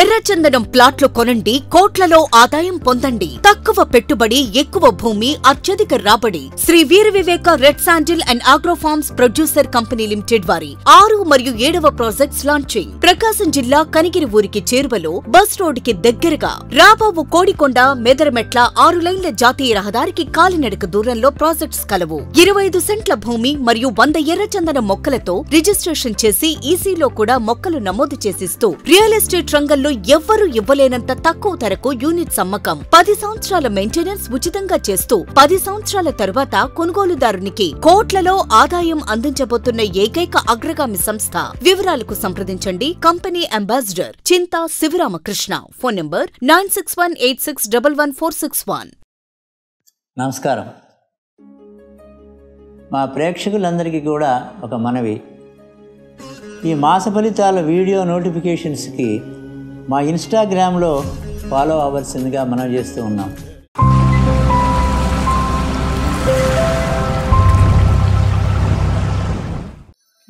ఎర్రచందనం ప్లాట్లు కొనండి కోట్లలో ఆదాయం పొందండి తక్కువ పెట్టుబడి ఎక్కువ భూమి అత్యధిక రాబడి Shri Veera Viveka red sandal and agro farms producer company limited వారి ఆరు మరియు ఏడవ ప్రాజెక్ట్స్ లాంచింగ్ ప్రకాశం జిల్లా కనిగిరి ఊరికి చేరువలో బస్ రోడ్డుకి దగ్గరగా రాబాబు కోడికొండ మెదరమెట్ల ఆరు లైన్ల జాతీయ రహదారికి కాలినడక దూరంలో ప్రాజెక్ట్స్ కలవు ఇరవై ఐదు సెంట్ల భూమి మరియు వంద ఎర్రచందనం మొక్కలతో రిజిస్ట్రేషన్ చేసి ఈసీలో కూడా మొక్కలు నమోదు చేసిస్తూ రియల్ ఎస్టేట్ రంగ రంగంలో ఎవ్వరూ ఇవ్వలేనంత తక్కువ ధరకు యూనిట్స్ అమ్మకం పది సంవత్సరాల మెయింటెనెన్స్ ఉచితంగా చేస్తూ పది సంవత్సరాల తరువాత కొనుగోలుదారునికి కోట్లలో ఆదాయం అందించబోతున్న ఏకైక అగ్రగామి సంస్థ వివరాలకు సంప్రదించండి company ambassador Chinta Sivaramakrishna phone number nine six one eight six double one four six one నమస్కారం మా ప్రేక్షకులందరికీ కూడా ఒక మనవి ఈ మాస ఫలితాల వీడియో నోటిఫికేషన్స్కి మా ఇన్స్టాగ్రామ్లో ఫాలో అవ్వాల్సిందిగా మనం చేస్తూ ఉన్నాం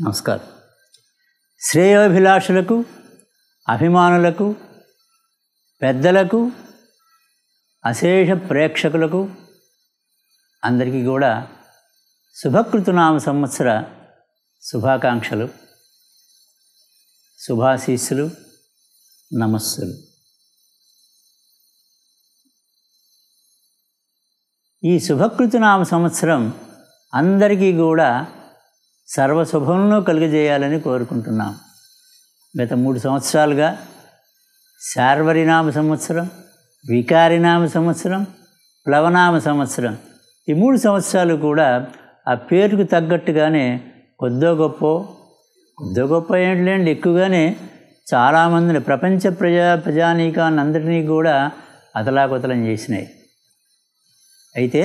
నమస్కారం శ్రేయోభిలాషులకు అభిమానులకు పెద్దలకు అశేష ప్రేక్షకులకు అందరికీ కూడా శుభకృతునామ సంవత్సర శుభాకాంక్షలు శుభాశీస్సులు నమస్సులు ఈ నామ సంవత్సరం అందరికీ కూడా సర్వశుభంలో కలిగజేయాలని కోరుకుంటున్నాం గత మూడు సంవత్సరాలుగా శార్వరినామ సంవత్సరం వికారినామ సంవత్సరం ప్లవనామ సంవత్సరం ఈ మూడు సంవత్సరాలు కూడా ఆ పేరుకు తగ్గట్టుగానే కొద్దో గొప్ప కొద్దో గొప్ప ఏంటి లేండి ఎక్కువగానే చాలామందిని ప్రపంచ ప్రజా ప్రజానీకాన్ని అందరినీ కూడా అతలాకుతలం చేసినాయి అయితే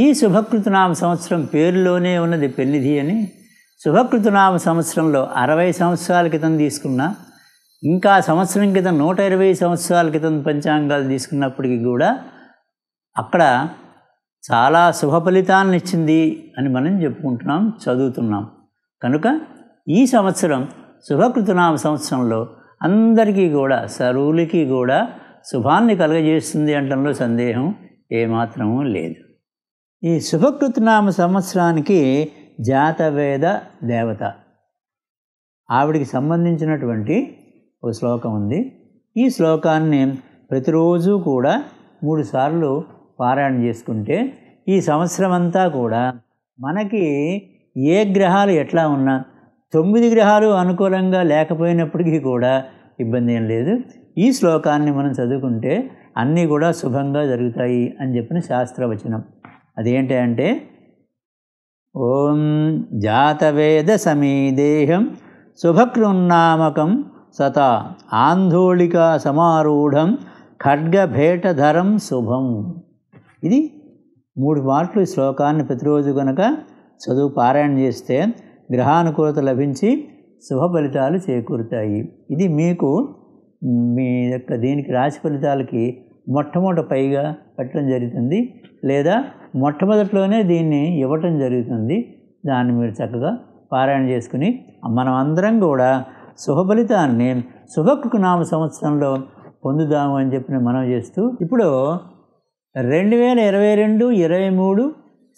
ఈ శుభకృతనామ సంవత్సరం పేరులోనే ఉన్నది పెన్నిధి అని శుభకృతనామ సంవత్సరంలో అరవై సంవత్సరాల క్రితం తీసుకున్న ఇంకా సంవత్సరం క్రితం నూట ఇరవై సంవత్సరాల క్రితం పంచాంగాలు తీసుకున్నప్పటికీ కూడా అక్కడ చాలా శుభ ఫలితాన్ని ఇచ్చింది అని మనం చెప్పుకుంటున్నాం చదువుతున్నాం కనుక ఈ సంవత్సరం శుభకృతనామ సంవత్సరంలో అందరికీ కూడా సరువులకి కూడా శుభాన్ని కలగజేస్తుంది అంటంలో సందేహం ఏమాత్రము లేదు ఈ శుభకృతనామ సంవత్సరానికి జాతవేద దేవత ఆవిడికి సంబంధించినటువంటి ఓ శ్లోకం ఉంది ఈ శ్లోకాన్ని ప్రతిరోజు కూడా మూడుసార్లు పారాయణ చేసుకుంటే ఈ సంవత్సరం అంతా కూడా మనకి ఏ గ్రహాలు ఎట్లా ఉన్నా తొమ్మిది గ్రహాలు అనుకూలంగా లేకపోయినప్పటికీ కూడా ఇబ్బంది ఏం లేదు ఈ శ్లోకాన్ని మనం చదువుకుంటే అన్నీ కూడా శుభంగా జరుగుతాయి అని చెప్పిన శాస్త్రవచనం అదేంటి అంటే ఓం జాతవేద దేహం శుభకృన్నామకం సత ఆంధోళిక సమారూఢం ఖడ్గభేటధరం శుభం ఇది మూడు మార్కులు శ్లోకాన్ని ప్రతిరోజు కనుక చదువు పారాయణ చేస్తే గ్రహానుకూలత లభించి శుభ ఫలితాలు చేకూరుతాయి ఇది మీకు మీ యొక్క దీనికి రాశి ఫలితాలకి మొట్టమొదట పైగా పెట్టడం జరుగుతుంది లేదా మొట్టమొదట్లోనే దీన్ని ఇవ్వటం జరుగుతుంది దాన్ని మీరు చక్కగా పారాయణ చేసుకుని మనం అందరం కూడా శుభఫలితాన్ని శుభకు నామ సంవత్సరంలో పొందుదాము అని చెప్పిన మనం చేస్తూ ఇప్పుడు రెండు వేల ఇరవై రెండు ఇరవై మూడు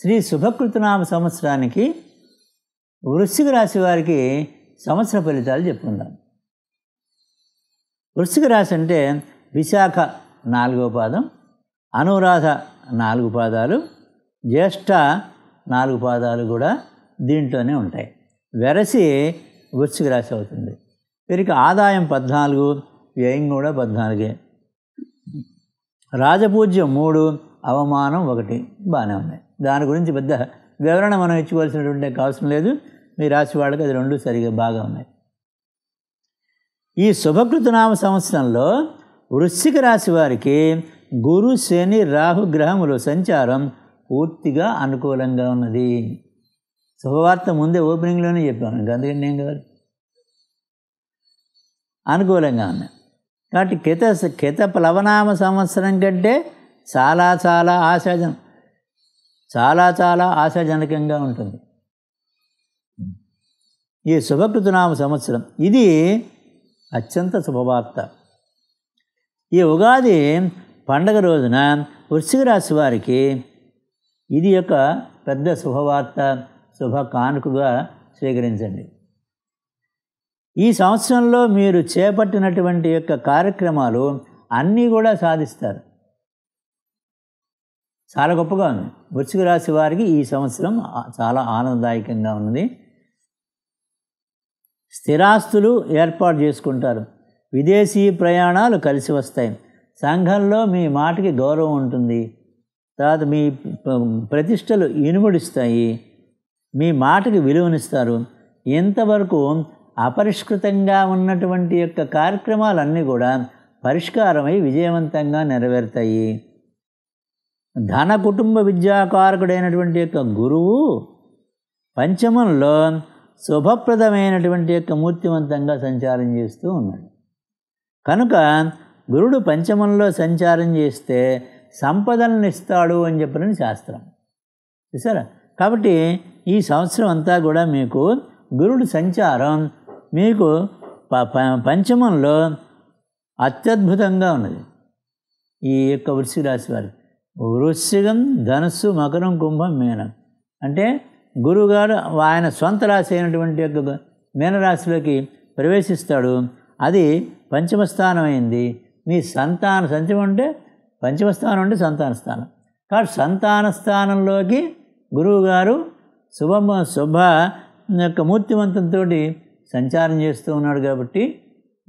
శ్రీ శుభకృతనామ సంవత్సరానికి వృశ్చిక రాశి వారికి సంవత్సర ఫలితాలు చెప్పుకుందాం వృశ్చిక రాశి అంటే విశాఖ నాలుగో పాదం అనురాధ నాలుగు పాదాలు జ్యేష్ఠ నాలుగు పాదాలు కూడా దీంట్లోనే ఉంటాయి వెరసి వృశ్చిక రాశి అవుతుంది వీరికి ఆదాయం పద్నాలుగు వ్యయం కూడా పద్నాలుగే రాజపూజ్యం మూడు అవమానం ఒకటి బాగానే ఉన్నాయి దాని గురించి పెద్ద వివరణ మనం ఇచ్చుకోవాల్సినటువంటి అవసరం లేదు మీ రాశి వాళ్ళకి అది రెండు సరిగా బాగా ఉన్నాయి ఈ శుభకృతనామ సంవత్సరంలో వృశ్చిక రాశి వారికి గురు శని రాహు గ్రహములు సంచారం పూర్తిగా అనుకూలంగా ఉన్నది శుభవార్త ముందే ఓపెనింగ్లోనే చెప్పాను అందుకని ఏం కాదు అనుకూలంగా ఉంది కాబట్టి కిత కిత ప్లవనామ సంవత్సరం కంటే చాలా చాలా ఆశాజనం చాలా చాలా ఆశాజనకంగా ఉంటుంది ఈ శుభకృతనామ సంవత్సరం ఇది అత్యంత శుభవార్త ఈ ఉగాది పండగ రోజున వృశ్చిక రాశి వారికి ఇది యొక్క పెద్ద శుభవార్త శుభ కానుకగా స్వీకరించండి ఈ సంవత్సరంలో మీరు చేపట్టినటువంటి యొక్క కార్యక్రమాలు అన్నీ కూడా సాధిస్తారు చాలా గొప్పగా ఉంది వృశ్చిక రాశి వారికి ఈ సంవత్సరం చాలా ఆనందదాయకంగా ఉన్నది స్థిరాస్తులు ఏర్పాటు చేసుకుంటారు విదేశీ ప్రయాణాలు కలిసి వస్తాయి సంఘంలో మీ మాటకి గౌరవం ఉంటుంది తర్వాత మీ ప్రతిష్టలు ఇనుముడిస్తాయి మీ మాటకి విలువనిస్తారు ఇంతవరకు అపరిష్కృతంగా ఉన్నటువంటి యొక్క కార్యక్రమాలన్నీ కూడా పరిష్కారమై విజయవంతంగా నెరవేరుతాయి ధన కుటుంబ విద్యాకారకుడైనటువంటి యొక్క గురువు పంచమంలో శుభప్రదమైనటువంటి యొక్క మూర్తివంతంగా సంచారం చేస్తూ ఉన్నాడు కనుక గురుడు పంచమంలో సంచారం చేస్తే సంపదలను ఇస్తాడు అని చెప్పిన శాస్త్రం చూసారా కాబట్టి ఈ సంవత్సరం అంతా కూడా మీకు గురుడు సంచారం మీకు పంచమంలో అత్యద్భుతంగా ఉన్నది ఈ యొక్క వృషి రాశి వారికి వృశ్చికం ధనస్సు మకరం కుంభం మీనం అంటే గురువుగారు ఆయన సొంత రాశి అయినటువంటి యొక్క మీనరాశిలోకి ప్రవేశిస్తాడు అది పంచమస్థానం అయింది మీ సంతాన సంచమం అంటే పంచమ స్థానం అంటే సంతాన స్థానం కాబట్టి సంతాన స్థానంలోకి గురువుగారు శుభ శుభ యొక్క మూర్తివంతంతో సంచారం చేస్తూ ఉన్నాడు కాబట్టి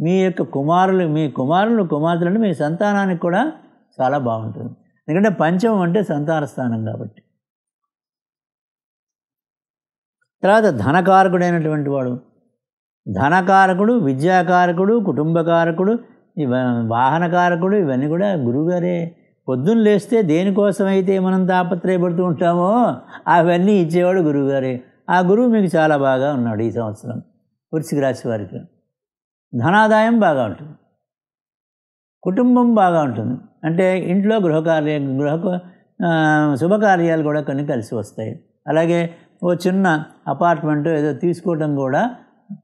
మీ యొక్క కుమారులు మీ కుమారులు కుమార్తెలు అంటే మీ సంతానానికి కూడా చాలా బాగుంటుంది ఎందుకంటే పంచమం అంటే సంతాన స్థానం కాబట్టి తర్వాత ధనకారకుడైనటువంటి వాడు ధనకారకుడు విద్యాకారకుడు కుటుంబకారకుడు వాహనకారకుడు ఇవన్నీ కూడా గురువుగారే పొద్దున్న లేస్తే దేనికోసమైతే మనం తాపత్రయపడుతూ ఉంటామో అవన్నీ ఇచ్చేవాడు గురువుగారే ఆ గురువు మీకు చాలా బాగా ఉన్నాడు ఈ సంవత్సరం వృశ్చిక రాశి వారికి ధనాదాయం బాగా ఉంటుంది కుటుంబం బాగా ఉంటుంది అంటే ఇంట్లో గృహకార్య గృహ శుభకార్యాలు కూడా కొన్ని కలిసి వస్తాయి అలాగే ఓ చిన్న అపార్ట్మెంట్ ఏదో తీసుకోవడం కూడా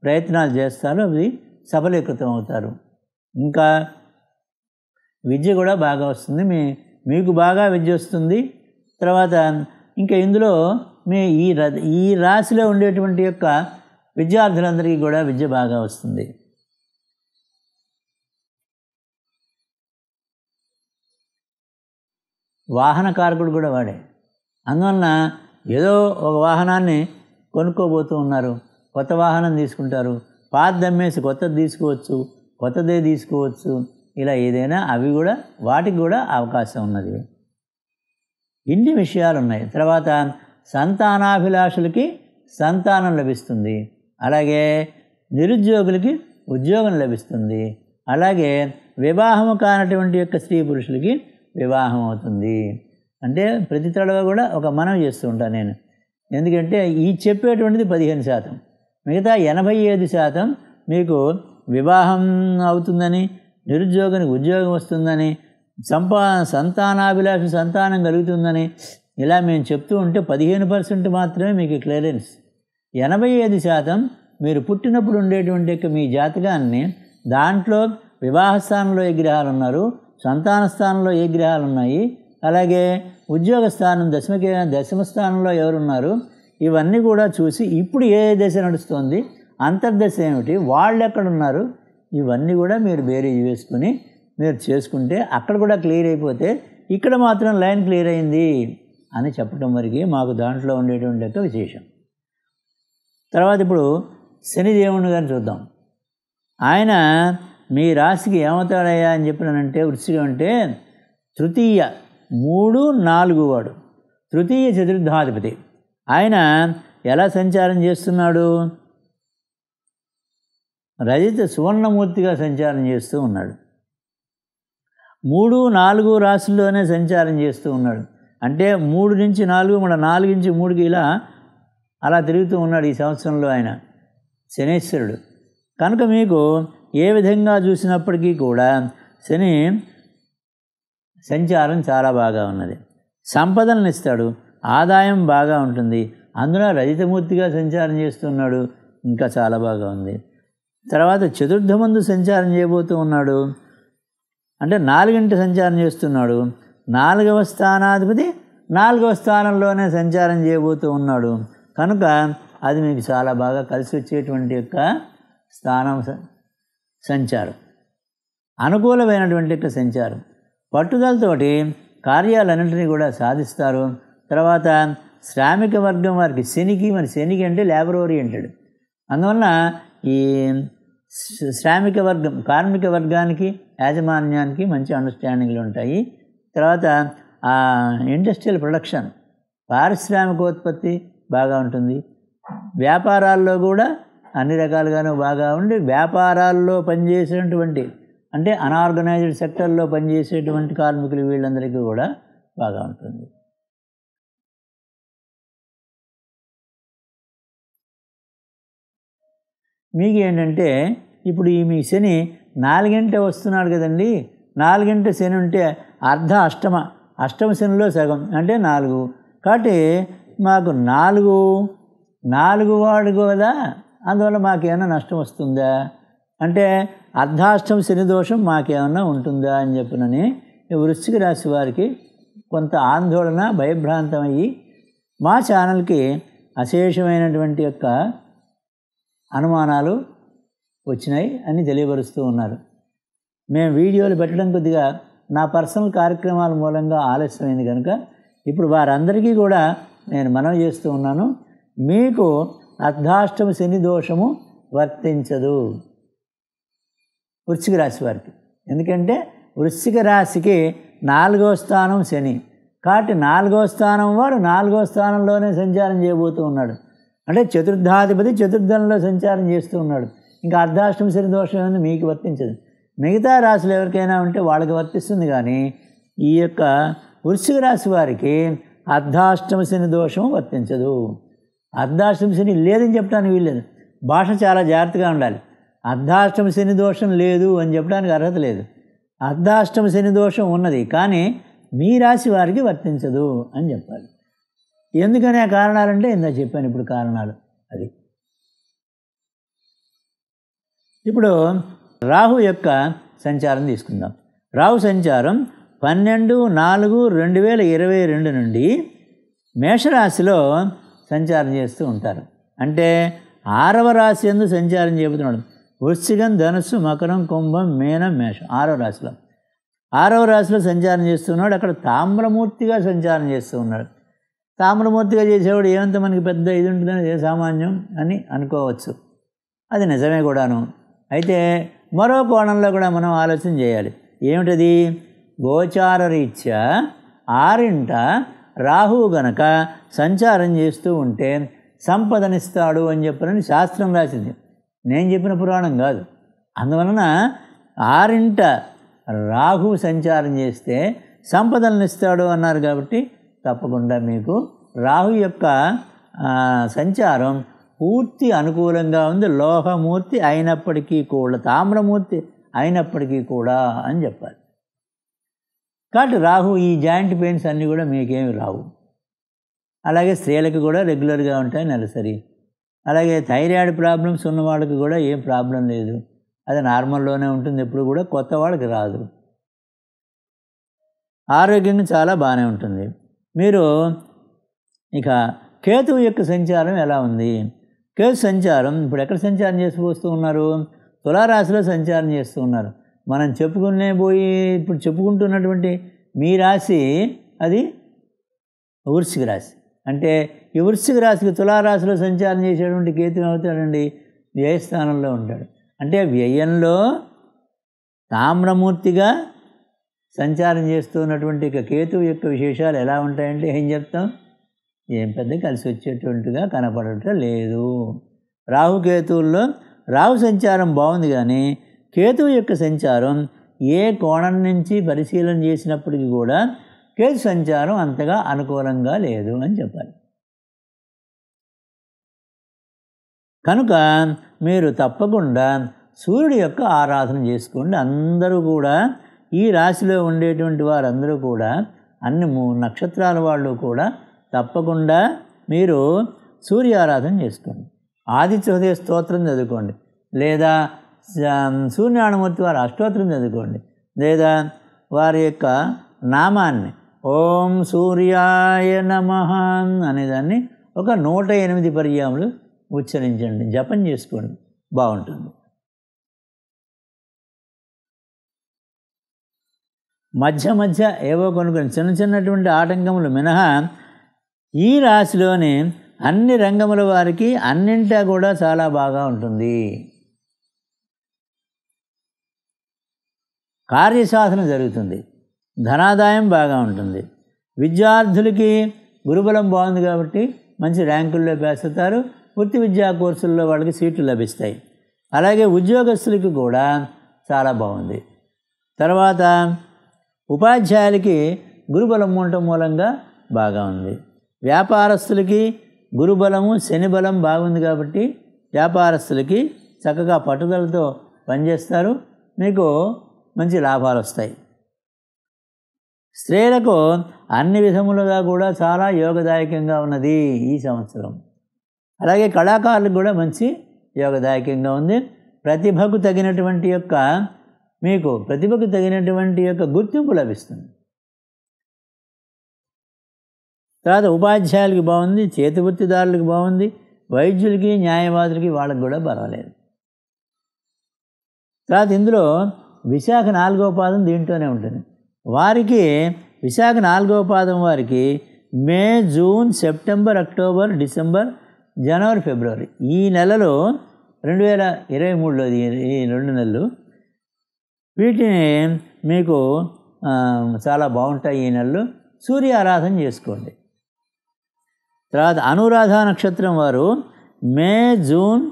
ప్రయత్నాలు చేస్తారు అవి సఫలీకృతం అవుతారు ఇంకా విద్య కూడా బాగా వస్తుంది మీ మీకు బాగా విద్య వస్తుంది తర్వాత ఇంకా ఇందులో మీ ఈ ఈ రాశిలో ఉండేటువంటి యొక్క విద్యార్థులందరికీ కూడా విద్య బాగా వస్తుంది వాహన కారకుడు కూడా వాడే అందువలన ఏదో ఒక వాహనాన్ని కొనుక్కోబోతూ ఉన్నారు కొత్త వాహనం తీసుకుంటారు పాతమ్మేసి కొత్తది తీసుకోవచ్చు కొత్తదే తీసుకోవచ్చు ఇలా ఏదైనా అవి కూడా వాటికి కూడా అవకాశం ఉన్నది ఇన్ని విషయాలు ఉన్నాయి తర్వాత సంతానాభిలాషులకి సంతానం లభిస్తుంది అలాగే నిరుద్యోగులకి ఉద్యోగం లభిస్తుంది అలాగే వివాహము కానటువంటి యొక్క స్త్రీ పురుషులకి వివాహం అవుతుంది అంటే ప్రతి తడవ కూడా ఒక మనం చేస్తూ ఉంటాను నేను ఎందుకంటే ఈ చెప్పేటువంటిది పదిహేను శాతం మిగతా ఎనభై ఐదు శాతం మీకు వివాహం అవుతుందని నిరుద్యోగానికి ఉద్యోగం వస్తుందని సంపా సంతానాభిలాష సంతానం కలుగుతుందని ఇలా మేము చెప్తూ ఉంటే పదిహేను పర్సెంట్ మాత్రమే మీకు క్లియరెన్స్ ఎనభై ఐదు శాతం మీరు పుట్టినప్పుడు ఉండేటువంటి మీ జాతకాన్ని దాంట్లో వివాహస్థానంలో ఈ గ్రహాలు ఉన్నారు సంతాన స్థానంలో ఏ గ్రహాలు ఉన్నాయి అలాగే ఉద్యోగ స్థానం దశమ దశమ స్థానంలో ఎవరున్నారు ఇవన్నీ కూడా చూసి ఇప్పుడు ఏ దశ నడుస్తోంది అంతర్దశ ఏమిటి వాళ్ళు ఎక్కడున్నారు ఇవన్నీ కూడా మీరు వేరే వేసుకుని మీరు చేసుకుంటే అక్కడ కూడా క్లియర్ అయిపోతే ఇక్కడ మాత్రం లైన్ క్లియర్ అయింది అని చెప్పడం వరకు మాకు దాంట్లో ఉండేటువంటి యొక్క విశేషం తర్వాత ఇప్పుడు శనిదేవుని గారిని చూద్దాం ఆయన మీ రాశికి ఏమవుతాడయ్యా అని చెప్పినానంటే వృశ్చికం అంటే తృతీయ మూడు నాలుగు వాడు తృతీయ చతుర్థాధిపతి ఆయన ఎలా సంచారం చేస్తున్నాడు రజిత సువర్ణమూర్తిగా సంచారం చేస్తూ ఉన్నాడు మూడు నాలుగు రాశుల్లోనే సంచారం చేస్తూ ఉన్నాడు అంటే మూడు నుంచి నాలుగు మన నాలుగు నుంచి మూడుకి ఇలా అలా తిరుగుతూ ఉన్నాడు ఈ సంవత్సరంలో ఆయన శనేశ్వరుడు కనుక మీకు ఏ విధంగా చూసినప్పటికీ కూడా శని సంచారం చాలా బాగా ఉన్నది సంపదలను ఇస్తాడు ఆదాయం బాగా ఉంటుంది అందున రజితమూర్తిగా సంచారం చేస్తున్నాడు ఇంకా చాలా బాగా ఉంది తర్వాత చతుర్థ మందు సంచారం చేయబోతూ ఉన్నాడు అంటే నాలుగింటి సంచారం చేస్తున్నాడు నాలుగవ స్థానాధిపతి నాలుగవ స్థానంలోనే సంచారం చేయబోతూ ఉన్నాడు కనుక అది మీకు చాలా బాగా కలిసి వచ్చేటువంటి యొక్క స్థానం సంచారం అనుకూలమైనటువంటి యొక్క సంచారం పట్టుదలతోటి కార్యాలన్నింటినీ కూడా సాధిస్తారు తర్వాత శ్రామిక వర్గం వారికి శనికి మరి శనికి అంటే లేబర్ ఓరియంటెడ్ అందువలన ఈ శ్రామిక వర్గం కార్మిక వర్గానికి యాజమాన్యానికి మంచి అండర్స్టాండింగ్లు ఉంటాయి తర్వాత ఆ ఇండస్ట్రియల్ ప్రొడక్షన్ పారిశ్రామికోత్పత్తి బాగా ఉంటుంది వ్యాపారాల్లో కూడా అన్ని రకాలుగాను బాగా ఉండి వ్యాపారాల్లో పనిచేసినటువంటి అంటే అనార్గనైజ్డ్ సెక్టర్లో పనిచేసేటువంటి కార్మికులు వీళ్ళందరికీ కూడా బాగా ఉంటుంది మీకు ఏంటంటే ఇప్పుడు ఈ మీ శని నాలుగింట వస్తున్నాడు కదండి నాలుగింట శని ఉంటే అర్ధ అష్టమ అష్టమ శనిలో సగం అంటే నాలుగు కాబట్టి మాకు నాలుగు నాలుగు వాడు కదా అందువల్ల మాకేమైనా నష్టం వస్తుందా అంటే అర్ధాష్టం శని దోషం మాకేమైనా ఉంటుందా అని చెప్పినని వృశ్చిక రాశి వారికి కొంత ఆందోళన భయభ్రాంతమయ్యి మా ఛానల్కి అశేషమైనటువంటి యొక్క అనుమానాలు వచ్చినాయి అని తెలియపరుస్తూ ఉన్నారు మేము వీడియోలు పెట్టడం కొద్దిగా నా పర్సనల్ కార్యక్రమాల మూలంగా ఆలస్యమైంది కనుక ఇప్పుడు వారందరికీ కూడా నేను మనవి చేస్తూ ఉన్నాను మీకు అర్ధాష్టమ శని దోషము వర్తించదు వృశ్చిక రాశి వారికి ఎందుకంటే వృశ్చిక రాశికి నాలుగో స్థానం శని కాబట్టి నాలుగో స్థానం వాడు నాలుగో స్థానంలోనే సంచారం చేయబోతూ ఉన్నాడు అంటే చతుర్థాధిపతి చతుర్థంలో సంచారం చేస్తూ ఉన్నాడు ఇంకా అర్ధాష్టమ శని దోషం అనేది మీకు వర్తించదు మిగతా రాశులు ఎవరికైనా ఉంటే వాళ్ళకి వర్తిస్తుంది కానీ ఈ యొక్క వృశ్చిక రాశి వారికి అర్ధాష్టమ శని దోషం వర్తించదు అర్ధాష్టమి శని లేదని చెప్పడానికి వీల్లేదు భాష చాలా జాగ్రత్తగా ఉండాలి అర్ధాష్టమి శని దోషం లేదు అని చెప్పడానికి అర్హత లేదు అర్ధాష్టమ శని దోషం ఉన్నది కానీ మీ రాశి వారికి వర్తించదు అని చెప్పాలి ఎందుకనే కారణాలంటే ఇందా చెప్పాను ఇప్పుడు కారణాలు అది ఇప్పుడు రాహు యొక్క సంచారం తీసుకుందాం రాహు సంచారం పన్నెండు నాలుగు రెండు వేల ఇరవై రెండు నుండి మేషరాశిలో సంచారం చేస్తూ ఉంటారు అంటే ఆరవ రాశి ఎందు సంచారం చేపుతున్నాడు వృశ్చికం ధనుస్సు మకరం కుంభం మేనం మేషం ఆరవ రాశిలో ఆరవ రాశిలో సంచారం చేస్తున్నాడు అక్కడ తామ్రమూర్తిగా సంచారం చేస్తూ ఉన్నాడు తామ్రమూర్తిగా చేసేవాడు ఏమంత మనకి పెద్ద ఇది ఉంటుందని ఏ సామాన్యం అని అనుకోవచ్చు అది నిజమే కూడాను అయితే మరో కోణంలో కూడా మనం ఆలోచన చేయాలి ఏమిటది గోచార రీత్యా ఆరింట రాహువు గనక సంచారం చేస్తూ ఉంటే సంపదనిస్తాడు అని చెప్పనని శాస్త్రం రాసింది నేను చెప్పిన పురాణం కాదు అందువలన ఆరింట రాహు సంచారం చేస్తే సంపదలనిస్తాడు అన్నారు కాబట్టి తప్పకుండా మీకు రాహు యొక్క సంచారం పూర్తి అనుకూలంగా ఉంది లోహమూర్తి అయినప్పటికీ కూడా తామ్రమూర్తి అయినప్పటికీ కూడా అని చెప్పాలి కాబట్టి రాహు ఈ జాయింట్ పెయిన్స్ అన్నీ కూడా మీకేమి రావు అలాగే స్త్రీలకు కూడా రెగ్యులర్గా ఉంటాయి నెలసరి అలాగే థైరాయిడ్ ప్రాబ్లమ్స్ ఉన్న వాళ్ళకి కూడా ఏం ప్రాబ్లం లేదు అది నార్మల్లోనే ఉంటుంది ఎప్పుడు కూడా కొత్త వాళ్ళకి రాదు ఆరోగ్యంగా చాలా బాగానే ఉంటుంది మీరు ఇక కేతువు యొక్క సంచారం ఎలా ఉంది కేతు సంచారం ఇప్పుడు ఎక్కడ సంచారం చేసి ఉన్నారు తులారాశిలో సంచారం చేస్తూ ఉన్నారు మనం చెప్పుకునే పోయి ఇప్పుడు చెప్పుకుంటున్నటువంటి మీ రాశి అది వృశ్చిక రాశి అంటే ఈ వృశ్చిక రాశికి తులారాశిలో సంచారం చేసేటువంటి కేతుని అవుతాడండి వ్యయస్థానంలో ఉంటాడు అంటే వ్యయంలో తామ్రమూర్తిగా సంచారం చేస్తున్నటువంటి కేతువు యొక్క విశేషాలు ఎలా ఉంటాయంటే ఏం చెప్తాం ఏం పెద్ద కలిసి వచ్చేటువంటిగా కనపడటం లేదు రాహుకేతువుల్లో రాహు సంచారం బాగుంది కానీ కేతువు యొక్క సంచారం ఏ కోణం నుంచి పరిశీలన చేసినప్పటికీ కూడా కేతు సంచారం అంతగా అనుకూలంగా లేదు అని చెప్పాలి కనుక మీరు తప్పకుండా సూర్యుడి యొక్క ఆరాధన చేసుకోండి అందరూ కూడా ఈ రాశిలో ఉండేటువంటి వారందరూ కూడా అన్ని నక్షత్రాల వాళ్ళు కూడా తప్పకుండా మీరు సూర్య ఆరాధన చేసుకోండి ఆదిత్యోదయ స్తోత్రం చదువుకోండి లేదా సూర్యనారాయణమూర్తి వారు అష్టోత్తరం చదువుకోండి లేదా వారి యొక్క నామాన్ని ఓం సూర్యాయ నమ అనేదాన్ని ఒక నూట ఎనిమిది పర్యాములు ఉచ్చరించండి జపం చేసుకోండి బాగుంటుంది మధ్య మధ్య ఏవో కొన్ని కొన్ని చిన్న చిన్నటువంటి ఆటంకములు మినహా ఈ రాశిలోని అన్ని రంగముల వారికి అన్నింటా కూడా చాలా బాగా ఉంటుంది కార్యసాధన జరుగుతుంది ధనాదాయం బాగా ఉంటుంది విద్యార్థులకి గురుబలం బాగుంది కాబట్టి మంచి ర్యాంకుల్లో పాస్ అవుతారు వృత్తి విద్యా కోర్సుల్లో వాళ్ళకి సీట్లు లభిస్తాయి అలాగే ఉద్యోగస్తులకి కూడా చాలా బాగుంది తర్వాత ఉపాధ్యాయులకి గురుబలం ఉండటం మూలంగా బాగా ఉంది వ్యాపారస్తులకి గురుబలము శని బలం బాగుంది కాబట్టి వ్యాపారస్తులకి చక్కగా పట్టుదలతో పనిచేస్తారు మీకు మంచి లాభాలు వస్తాయి స్త్రీలకు అన్ని విధములుగా కూడా చాలా యోగదాయకంగా ఉన్నది ఈ సంవత్సరం అలాగే కళాకారులకు కూడా మంచి యోగదాయకంగా ఉంది ప్రతిభకు తగినటువంటి యొక్క మీకు ప్రతిభకు తగినటువంటి యొక్క గుర్తింపు లభిస్తుంది తర్వాత ఉపాధ్యాయులకి బాగుంది చేతి వృత్తిదారులకు బాగుంది వైద్యులకి న్యాయవాదులకి వాళ్ళకి కూడా పర్వాలేదు తర్వాత ఇందులో విశాఖ నాలుగో పాదం దీంట్లోనే ఉంటుంది వారికి విశాఖ నాలుగో పాదం వారికి May June September October December జనవరి ఫిబ్రవరి ఈ నెలలో రెండు వేల ఇరవై మూడులో ఈ రెండు నెలలు వీటిని మీకు చాలా బాగుంటాయి ఈ నెలలు సూర్య ఆరాధన చేసుకోండి తర్వాత అనురాధ నక్షత్రం వారు May June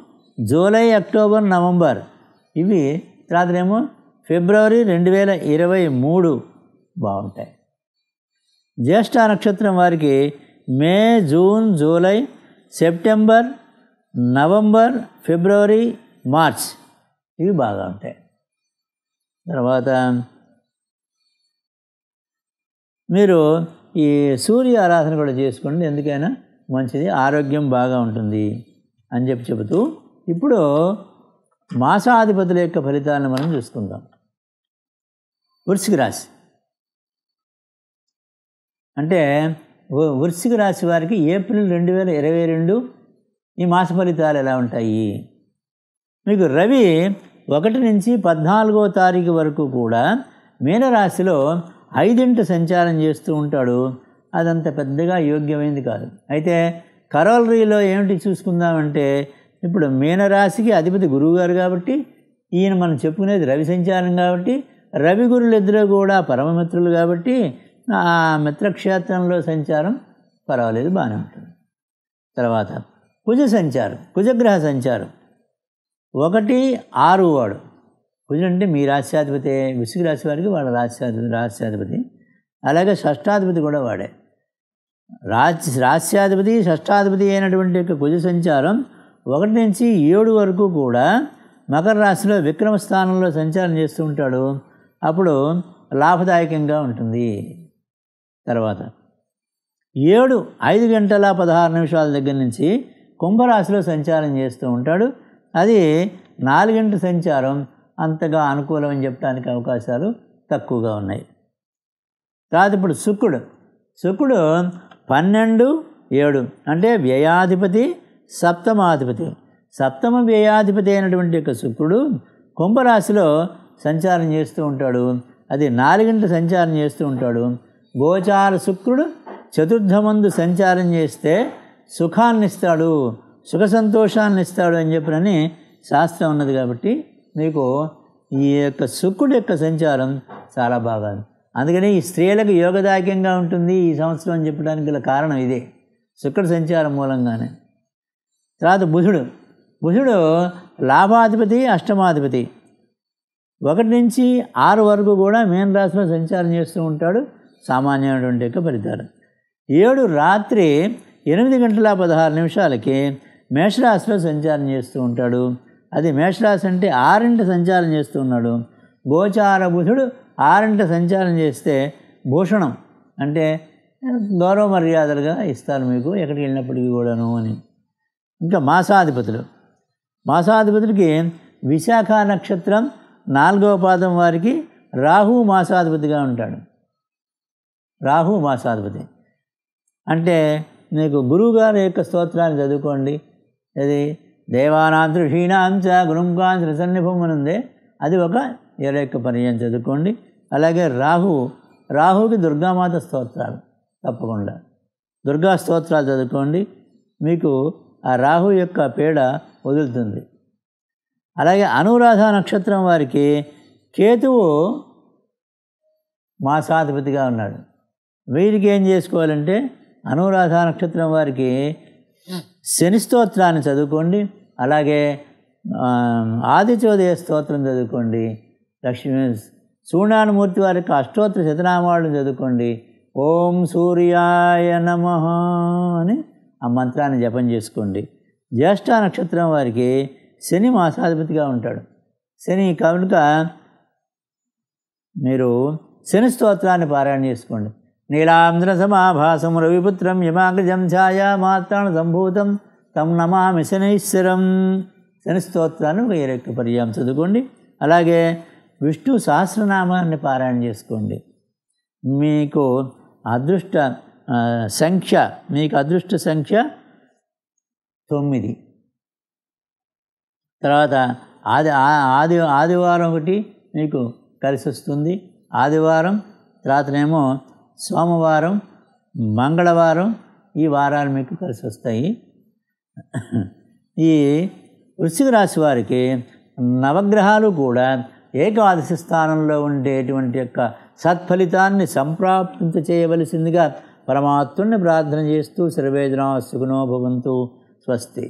July October November ఇవి తర్వాత ఏమో ఫిబ్రవరి రెండు వేల ఇరవై మూడు బాగుంటాయి జ్యేష్ఠ నక్షత్రం వారికి May June July September November ఫిబ్రవరి మార్చ్ ఇవి బాగా ఉంటాయి తర్వాత మీరు ఈ సూర్య ఆరాధన కూడా చేసుకోండి ఎందుకైనా మంచిది ఆరోగ్యం బాగా ఉంటుంది అని చెప్పి చెబుతూ ఇప్పుడు మాసాధిపతుల యొక్క ఫలితాలను మనం చూసుకుందాం వృశ్చిక రాశి అంటే వృశ్చిక రాశి వారికి ఏప్రిల్ రెండు వేల ఇరవై రెండు ఈ మాస ఫలితాలు ఎలా ఉంటాయి మీకు రవి ఒకటి నుంచి పద్నాలుగో తారీఖు వరకు కూడా మీనరాశిలో ఐదింట సంచారం చేస్తూ ఉంటాడు అదంత పెద్దగా యోగ్యమైంది కాదు అయితే కరోలరీలో ఏమిటి చూసుకుందామంటే ఇప్పుడు మీనరాశికి అధిపతి గురువుగారు కాబట్టి ఈయన మనం చెప్పుకునేది రవి సంచారం కాబట్టి రవి గురులిద్దరూ కూడా పరమమిత్రులు కాబట్టి ఆ మిత్రక్షేత్రంలో సంచారం పర్వాలేదు బాగానే ఉంటుంది తర్వాత కుజ సంచారం కుజగ్రహ సంచారం ఒకటి ఆరు వాడు కుజుడంటే మీ రాష్ట్రాధిపతి విసుగు రాశి వారికి వాళ్ళ రాష్ట్రాధిపతి రాష్ట్రాధిపతి అలాగే షష్టాధిపతి కూడా వాడే రాజ్ రాష్ట్రాధిపతి షష్టాధిపతి అయినటువంటి యొక్క కుజ సంచారం ఒకటి నుంచి ఏడు వరకు కూడా మకర రాశిలో విక్రమ స్థానంలో సంచారం చేస్తూ ఉంటాడు అప్పుడు లాభదాయకంగా ఉంటుంది తర్వాత ఏడు ఐదు గంటల పదహారు నిమిషాల దగ్గర నుంచి కుంభరాశిలో సంచారం చేస్తూ ఉంటాడు అది గంటల సంచారం అంతగా అనుకూలం అని చెప్పడానికి అవకాశాలు తక్కువగా ఉన్నాయి తర్వాత ఇప్పుడు శుక్రుడు శుక్రుడు పన్నెండు ఏడు అంటే వ్యయాధిపతి సప్తమాధిపతి సప్తమ వ్యయాధిపతి అయినటువంటి యొక్క శుక్రుడు కుంభరాశిలో సంచారం చేస్తూ ఉంటాడు అది నాలుగింట సంచారం చేస్తూ ఉంటాడు గోచార శుక్రుడు చతుర్థమందు సంచారం చేస్తే సుఖాన్ని ఇస్తాడు సుఖ సంతోషాన్ని ఇస్తాడు అని చెప్పినని శాస్త్రం ఉన్నది కాబట్టి మీకు ఈ యొక్క శుక్రుడు యొక్క సంచారం చాలా బాగా అందుకని ఈ స్త్రీలకు యోగదాయకంగా ఉంటుంది ఈ సంవత్సరం అని చెప్పడానికి గల కారణం ఇదే శుక్రుడు సంచారం మూలంగానే తర్వాత బుధుడు బుధుడు లాభాధిపతి అష్టమాధిపతి ఒకటి నుంచి ఆరు వరకు కూడా మేన్ రాశిలో సంచారం చేస్తూ ఉంటాడు సామాన్యమైనటువంటి యొక్క పరిధారం ఏడు రాత్రి ఎనిమిది గంటల పదహారు నిమిషాలకి మేషరాశిలో సంచారం చేస్తూ ఉంటాడు అది మేషరాశి అంటే ఆరింట సంచారం చేస్తూ ఉన్నాడు గోచార బుధుడు ఆరింట సంచారం చేస్తే భూషణం అంటే గౌరవ మర్యాదలుగా ఇస్తారు మీకు ఎక్కడికి వెళ్ళినప్పటికీ కూడాను అని ఇంకా మాసాధిపతులు మాసాధిపతులకి విశాఖ నక్షత్రం నాలుగవ పాదం వారికి రాహు మాసాధిపతిగా ఉంటాడు రాహు మాసాధిపతి అంటే మీకు గురువుగారి యొక్క స్తోత్రాన్ని చదువుకోండి అది దేవానాంతు క్షీణాంచ గురుంకాంచ రసన్నిపం అని ఉంది అది ఒక ఇరవై యొక్క పర్యాయం చదువుకోండి అలాగే రాహు రాహుకి దుర్గామాత స్తోత్రాలు తప్పకుండా దుర్గా స్తోత్రాలు చదువుకోండి మీకు ఆ రాహు యొక్క పీడ వదులుతుంది అలాగే అనురాధ నక్షత్రం వారికి కేతువు మాసాధిపతిగా ఉన్నాడు వీరికి ఏం చేసుకోవాలంటే అనురాధ నక్షత్రం వారికి శని స్తోత్రాన్ని చదువుకోండి అలాగే ఆదిచోదయ స్తోత్రం చదువుకోండి లక్ష్మీ సూర్యానుమూర్తి వారికి అష్టోత్తర శతనామాలను చదువుకోండి ఓం సూర్యాయ నమ అని ఆ మంత్రాన్ని జపం చేసుకోండి జ్యేష్ఠ నక్షత్రం వారికి శని మాసాధిపతిగా ఉంటాడు శని కనుక మీరు శని స్తోత్రాన్ని పారాయణ చేసుకోండి నీలాంధ్ర సమాభాసం రవిపుత్రం యమాగ్రజం ఛాయామాత్రాను సంభూతం తమ్ నమామి శనీశ్వరం శని స్తోత్రాన్ని ఒక ఇరవై పర్యాయం చదువుకోండి అలాగే విష్ణు సహస్రనామాన్ని పారాయణ చేసుకోండి మీకు అదృష్ట సంఖ్య మీకు అదృష్ట సంఖ్య తొమ్మిది తర్వాత ఆది ఆది ఆదివారం ఒకటి మీకు కలిసి వస్తుంది ఆదివారం తర్వాతనేమో సోమవారం మంగళవారం ఈ వారాలు మీకు కలిసి వస్తాయి ఈ వృశ్చిక రాశి వారికి నవగ్రహాలు కూడా ఏకాదశి స్థానంలో ఉండేటువంటి యొక్క సత్ఫలితాన్ని సంప్రాప్తింప చేయవలసిందిగా పరమాత్ముని ప్రార్థన చేస్తూ సర్వేదనా సుగుణో భవంతు స్వస్తి